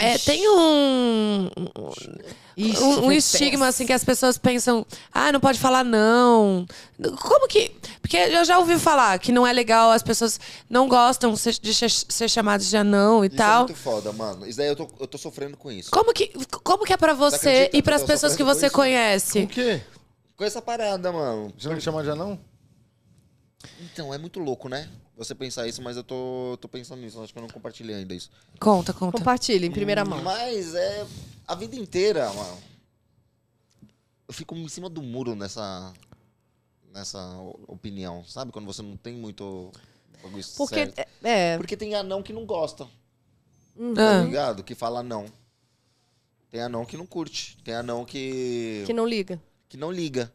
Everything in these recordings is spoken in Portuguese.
É, tem um. um, um estigma, assim, que as pessoas pensam, ah, não pode falar não. Como que. Porque eu já ouvi falar que não é legal, as pessoas não gostam de ser chamadas de anão e isso é tal. Isso é muito foda, mano. Isso daí eu tô, eu tô sofrendo com isso. Como que, como que é pra você tá e pras pessoas que você conhece? Com o quê? Com essa parada, mano. Você não me chama de anão? Então, é muito louco, né? você pensar isso, mas eu tô, tô pensando nisso. Acho que eu não compartilhei ainda isso. Conta, conta. Compartilha, em primeira mão. Mas é. A vida inteira, mano. Eu fico em cima do muro nessa. Nessa opinião, sabe? Quando você não tem muito. Porque, é, é... Porque tem anão que não gosta. Uhum. Tá ah. ligado? Que fala não. Tem anão que não curte. Tem anão que. Que não liga. Que não liga.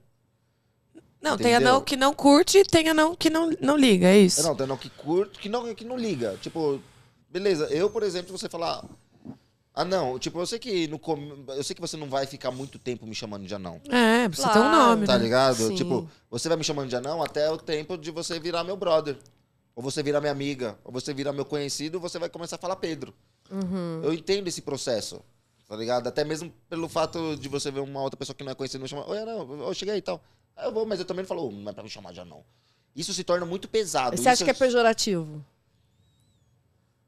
Não, tem anão que não curte e tem anão que não, não liga, é isso. Não, tem anão que curte, que não, que não liga. Tipo, beleza, eu, por exemplo, você falar. Ah, não, tipo, eu sei que no com... eu sei que você não vai ficar muito tempo me chamando de anão. É, você claro. tem um nome, Tá né? ligado? Sim. Tipo, você vai me chamando de anão até o tempo de você virar meu brother. Ou você virar minha amiga, ou você virar meu conhecido, você vai começar a falar Pedro. Uhum. Eu entendo esse processo, tá ligado? Até mesmo pelo fato de você ver uma outra pessoa que não é conhecida e não chamar oi, não, eu cheguei e tal. Ah, eu vou, mas eu também não falo, não é pra me chamar de anão. Isso se torna muito pesado. Você acha Isso que é pejorativo?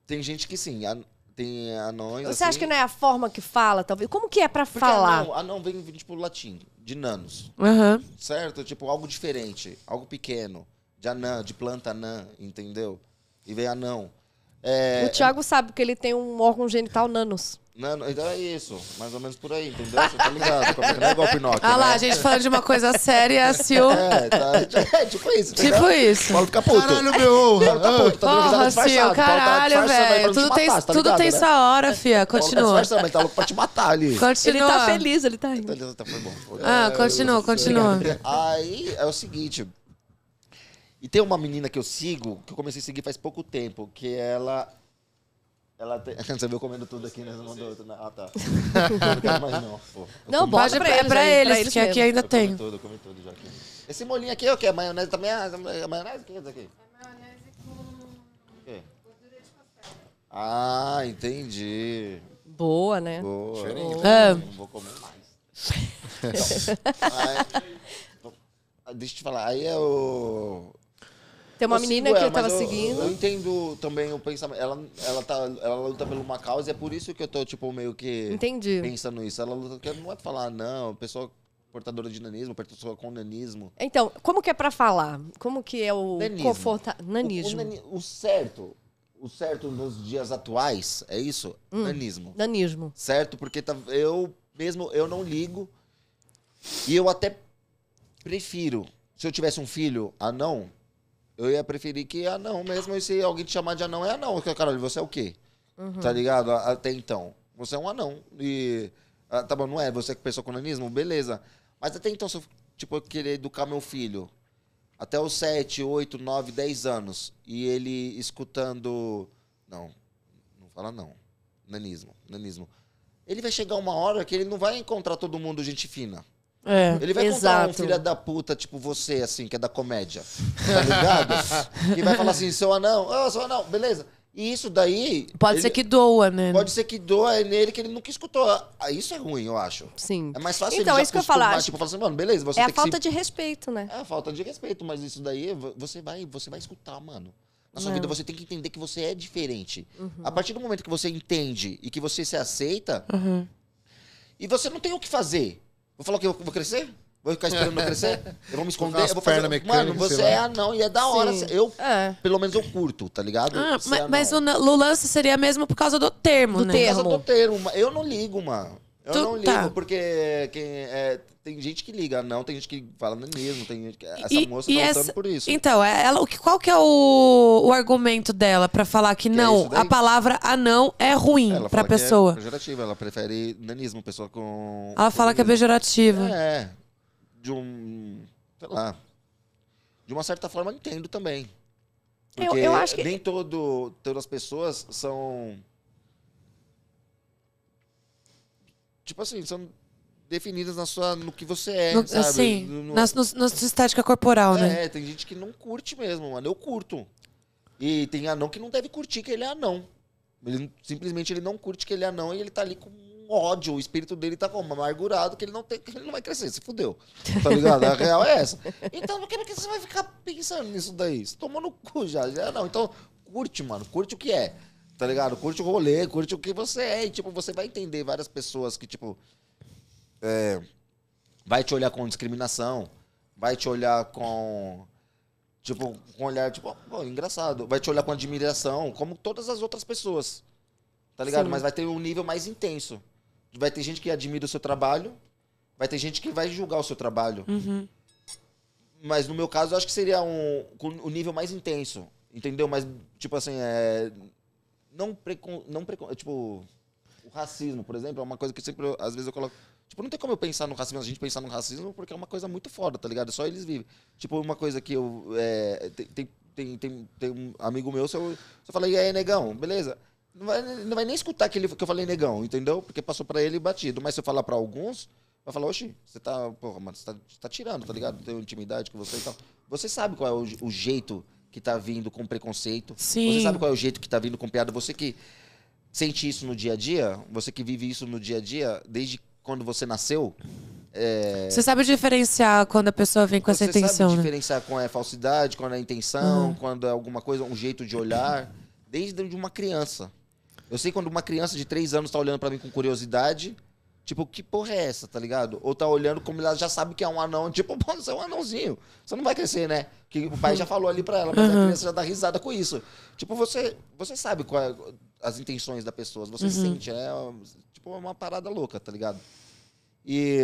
Tem gente que sim. A, tem anões. Você assim, acha que não é a forma que fala, talvez? Como que é pra porque falar? Anão, anão vem, vem, tipo, latim, de nanos. Uhum. Certo? Tipo, algo diferente, algo pequeno. De anã, de planta anã, entendeu? E vem anão. É... O Thiago sabe que ele tem um órgão genital nanos. Não, então é isso, mais ou menos por aí, entendeu? Você tá ligado? É não é igual Pinóquio. Ah lá, né? a gente falando de uma coisa séria, Sil. É, tá, é tipo, é tipo isso. Tipo entendeu? isso. Paulo fica puto. Caralho, meu honra. Tá puto, tá Porra, Sil, tá caralho, velho. Tudo, tem, matar, tá tudo ligado, tem né? sua hora, fia. Continua. Paulo tá tá louco pra te matar ali. Continua. Ele tá feliz, ele tá, tá rindo. Ele tá, foi bom. Ah, continua, continua. Aí é o seguinte, e tem uma menina que eu sigo, que eu comecei a seguir faz pouco tempo, que ela. Ela tem... Você viu comendo tudo aqui, né? Não mandou outro. Ah, tá. Não quero mais, não. Pô. Não, bota é pra, é pra eles, pra eles que aqui ainda eu tem. Comi tudo, comi tudo já aqui. Esse molinho aqui é o quê? Maionese também? Ah, é maionese? O que é isso aqui? É maionese com. O quê? Gordura de café. Ah, entendi. Boa, né? Boa. Cheirinho. Ah. Não vou comer mais. Então, aí, ah, deixa eu te falar. Aí é o. Tem uma menina que eu tava eu, seguindo. Eu entendo também o pensamento. Ela, ela, tá, ela luta por uma causa e é por isso que eu tô, tipo, meio que. Entendi. Pensando nisso. Ela luta. Porque não é pra falar, não, pessoa portadora de nanismo, pessoa com nanismo. Então, como que é pra falar? Como que é o conforto nanismo? O, o, o, certo. O certo nos dias atuais é isso? Hum, nanismo. Nanismo. Certo, porque tá, eu mesmo eu não ligo. E eu até prefiro, se eu tivesse um filho anão, eu ia preferir que é anão mesmo. E se alguém te chamar de anão, é anão. Caralho, você é o quê? Uhum. Tá ligado? Até então. Você é um anão. E. Ah, tá bom, não é? Você que pensou com nanismo? Beleza. Mas até então, se eu, tipo, eu querer educar meu filho até os 7, 8, 9, 10 anos e ele escutando. Não, não fala não. Nanismo, nanismo. Ele vai chegar uma hora que ele não vai encontrar todo mundo gente fina. É, ele vai exato. encontrar um filho da puta, tipo você, assim, que é da comédia. Tá ligado? e vai falar assim, seu anão, ah, seu oh, anão, beleza. E isso daí. Pode ele, ser que doa, né? Pode ser que doa é nele que ele nunca escutou. Ah, isso é ruim, eu acho. Sim. É mais fácil então, ele é isso que eu falar. Tipo, falar assim, mano, beleza, você É a falta se... de respeito, né? É a falta de respeito, mas isso daí você vai, você vai escutar, mano. Na sua Não. É. vida você tem que entender que você é diferente. Uhum. A partir do momento que você entende e que você se aceita, uhum. e você não tem o que fazer. Vou falar o quê? Eu vou crescer? Vou ficar esperando eu crescer? Eu vou me esconder? eu vou fazer... mecânica, Mano, você é anão e é da hora. Sim. Eu, é. pelo menos, eu curto, tá ligado? Ah, é mas, mas o, o lance seria mesmo por causa do termo, do né? Termo. Por causa do termo. Eu não ligo, mano. Eu tu, não ligo, tá. porque quem, é, tem gente que liga, não, tem gente que fala não é mesmo, tem gente que. Essa e, moça tá essa... por isso. Então, é, ela, qual que é o, o argumento dela para falar que, que é não, é a palavra anão é ruim ela pra pessoa? É pejorativa, ela prefere nanismo, pessoa com. Ela com fala nanismo. que é pejorativa. É. De um. Sei lá. De uma certa forma, entendo também. Porque eu, eu acho que. Nem todo, todas as pessoas são tipo assim, são definidas na sua, no que você é, no, sabe? Assim, no, no... na, na sua estética corporal, é, né? É, tem gente que não curte mesmo, mano. Eu curto. E tem anão que não deve curtir que ele é anão. Ele, simplesmente ele não curte que ele é anão e ele tá ali com ódio. O espírito dele tá como? Amargurado, que ele não tem, ele não vai crescer, se fudeu. Tá ligado? A real é essa. Então, não quero que você vai ficar pensando nisso daí. Você tomou no cu já, já não. Então, curte, mano. Curte o que é tá ligado? Curte o rolê, curte o que você é. E, tipo, você vai entender várias pessoas que, tipo, é, vai te olhar com discriminação, vai te olhar com. Tipo, com um olhar, tipo, oh, engraçado. Vai te olhar com admiração, como todas as outras pessoas. Tá ligado? Sim. Mas vai ter um nível mais intenso. Vai ter gente que admira o seu trabalho, vai ter gente que vai julgar o seu trabalho. Uhum. Mas no meu caso, eu acho que seria um, um nível mais intenso. Entendeu? Mas, tipo assim, é, não precon... não precon... É, tipo, o racismo, por exemplo, é uma coisa que sempre, às vezes eu coloco... Tipo, não tem como eu pensar no racismo, a gente pensar no racismo, porque é uma coisa muito foda, tá ligado? Só eles vivem. Tipo, uma coisa que eu... É, tem, tem, tem, tem, um amigo meu, se eu, se eu falei, e aí, negão, beleza? Não vai, não vai nem escutar que, que eu falei negão, entendeu? Porque passou pra ele batido. Mas se eu falar pra alguns, vai falar, oxi, você tá, porra, mano, você tá, tá tirando, tá ligado? Tem intimidade com você e tal. Você sabe qual é o, o jeito que tá vindo com preconceito. Sim. Você sabe qual é o jeito que tá vindo com piada. Você que sente isso no dia a dia, você que vive isso no dia a dia, desde quando você nasceu. É... Você sabe diferenciar quando a pessoa vem com você essa intenção. Você sabe né? diferenciar né? quando é falsidade, quando é intenção, uhum. quando é alguma coisa, um jeito de olhar. Desde de uma criança. Eu sei quando uma criança de 3 anos está olhando para mim com curiosidade Tipo, que porra é essa, tá ligado? Ou tá olhando como ela já sabe que é um anão. Tipo, pô, você é um anãozinho. Você não vai crescer, né? Que o pai já uhum. falou ali pra ela, mas uhum. a criança já dá risada com isso. Tipo, você, você sabe é, as intenções da pessoa. Você uhum. sente, né? tipo uma parada louca, tá ligado? E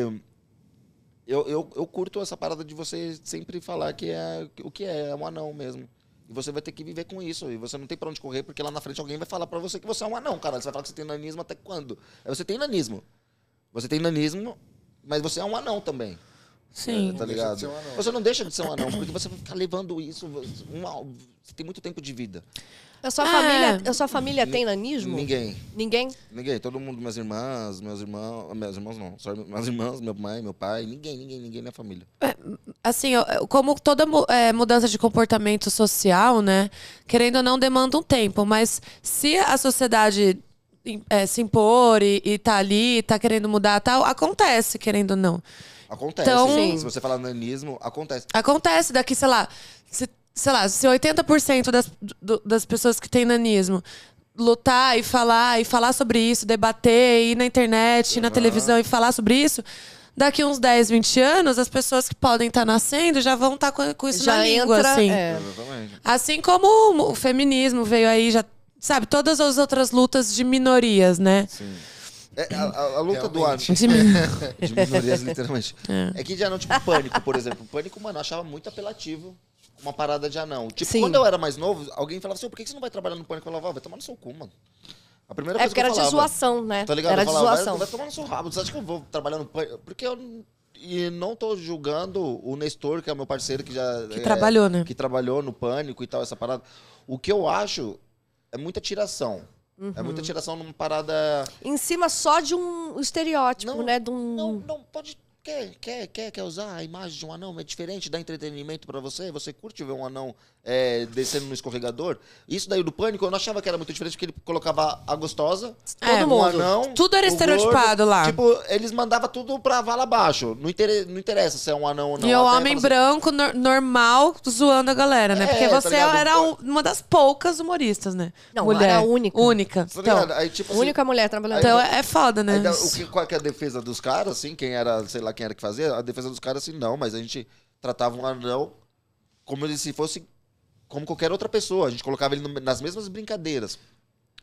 eu, eu, eu curto essa parada de você sempre falar que é o que é, é um anão mesmo. E você vai ter que viver com isso. E você não tem pra onde correr, porque lá na frente alguém vai falar pra você que você é um anão, cara. Você vai falar que você tem nanismo até quando? Aí você tem nanismo. Você tem nanismo, mas você é um anão também. Sim. É, tá ligado? Um você não deixa de ser um anão, porque você vai ficar levando isso. Uma, você tem muito tempo de vida. A sua, família, é. a sua família tem nanismo? Ninguém. Ninguém? Ninguém. Todo mundo, minhas irmãs, meus irmãos. minhas irmãs não. Só minhas irmãs, minha mãe, meu pai. Ninguém, ninguém, ninguém na família. É, assim, como toda é, mudança de comportamento social, né? Querendo ou não, demanda um tempo. Mas se a sociedade é, se impor e, e tá ali, tá querendo mudar tal, acontece, querendo ou não. Acontece. Então, Sim. se você falar nanismo, acontece. Acontece daqui, sei lá, se, sei lá, se 80% das, do, das pessoas que têm nanismo lutar e falar e falar sobre isso, debater, ir na internet, ir na uhum. televisão e falar sobre isso, daqui uns 10, 20 anos, as pessoas que podem estar tá nascendo já vão estar tá com, com, isso já na língua, assim. É. é. Assim como o feminismo veio aí, já Sabe, todas as outras lutas de minorias, né? Sim. É, a, a, luta Realmente. do Arthur. De, de minorias, literalmente. É. é que de anão, tipo, pânico, por exemplo. Pânico, mano, eu achava muito apelativo uma parada de anão. Tipo, Sim. quando eu era mais novo, alguém falava assim, por que você não vai trabalhar no pânico? Eu falava, ah, vai tomar no seu cu, mano. A primeira é, coisa é porque era falava, de zoação, né? Tá ligado? Era eu falava, de zoação. Vai, vai tomar no seu rabo. Você acha que eu vou trabalhar no pânico? Porque eu e não tô julgando o Nestor, que é meu parceiro que já. Que é, trabalhou, né? Que trabalhou no Pânico e tal, essa parada. O que eu acho é muita tiração. Uhum. É muita uhum. tiração numa parada. Em cima só de um estereótipo, não, né? De um... Não, não, pode Quer, quer, quer, quer usar a imagem de um anão? É diferente, dá entretenimento para você? Você curte ver um anão é, descendo no escorregador? Isso daí do pânico, eu não achava que era muito diferente, porque ele colocava a gostosa, é, todo mundo. Um anão, tudo era estereotipado gordo, lá. Tipo, eles mandavam tudo pra vala abaixo. Não, inter... não interessa se é um anão ou não. E o homem branco, no normal, zoando a galera, né? É, porque tá você tá era um, uma das poucas humoristas, né? Não, mulher. era a única. Única. Tá então, aí, tipo, assim, única mulher trabalhando. Então é, é foda, né? Aí, então, o que, qual é a defesa dos caras, assim? Quem era, sei lá, lá quem era que fazia, a defesa dos caras assim, não, mas a gente tratava um anão como se fosse como qualquer outra pessoa. A gente colocava ele nas mesmas brincadeiras.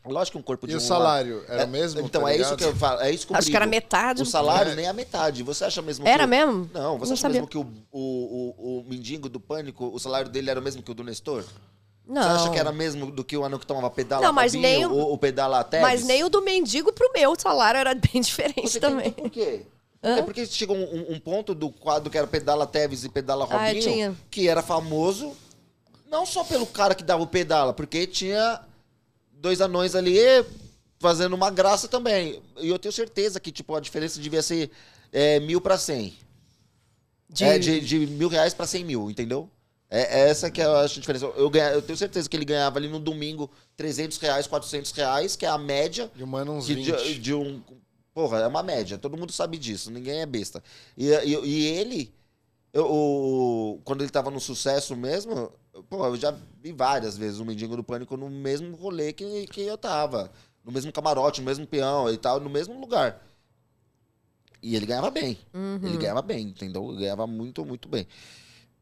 Lógico que um corpo de e um. E o salário era é, mesmo? Então, tá é isso que eu falo. É isso que eu Acho brigo. que era metade. O salário é. nem a é metade. Você acha mesmo Era que, mesmo? Não, você não acha sabia. mesmo que o, o, o, o mendigo do pânico, o salário dele era o mesmo que o do Nestor? Não. Você acha que era mesmo do que o anão que tomava pedala não, mas nem o, o, pedala até? Mas nem o do mendigo pro meu, o salário era bem diferente você também. Por quê? É Hã? É porque chegou um, um, ponto do quadro que era Pedala Teves e Pedala ah, Robinho, ah, que era famoso não só pelo cara que dava o pedala, porque tinha dois anões ali fazendo uma graça também. E eu tenho certeza que tipo, a diferença devia ser é, mil para cem. De... É, de, de mil reais para cem mil, entendeu? É, é essa que eu acho a diferença. Eu, ganha, eu tenho certeza que ele ganhava ali no domingo 300 reais, 400 reais, que é a média. De um ano uns de, 20. de, de um Porra, é uma média, todo mundo sabe disso, ninguém é besta. E, e, e ele, eu, o, quando ele tava no sucesso mesmo, porra, eu já vi várias vezes o Mendigo do Pânico no mesmo rolê que, que eu tava. No mesmo camarote, no mesmo peão, e tal, no mesmo lugar. E ele ganhava bem. Uhum. Ele ganhava bem, entendeu? Ele ganhava muito, muito bem.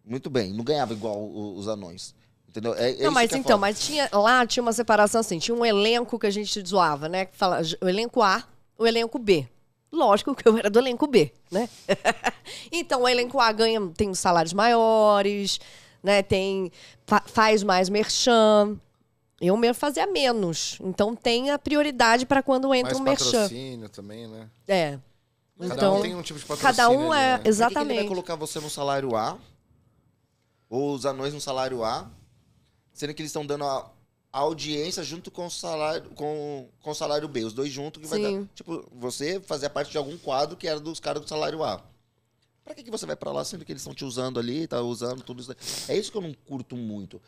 Muito bem. Não ganhava igual os anões. Entendeu? É, é não, mas é então, mas tinha, lá tinha uma separação assim, tinha um elenco que a gente zoava, né? Fala, o elenco A, o elenco B. Lógico que eu era do elenco B, né? então, o elenco A ganha, tem salários maiores, né? Tem, fa faz mais merchan. Eu mesmo fazia menos. Então, tem a prioridade para quando entra mais um merchan. patrocínio também, né? É. Cada então, um tem um tipo de patrocínio. Cada um é, né? exatamente. Por que, que vai colocar você no salário A? Ou os anões no salário A? Sendo que eles estão dando a a audiência junto com o salário com, com o salário B, os dois juntos que vai dar, tipo, você fazia parte de algum quadro que era dos caras do salário A. Pra que, que você vai para lá sendo que eles estão te usando ali, tá usando tudo isso? É isso que eu não curto muito.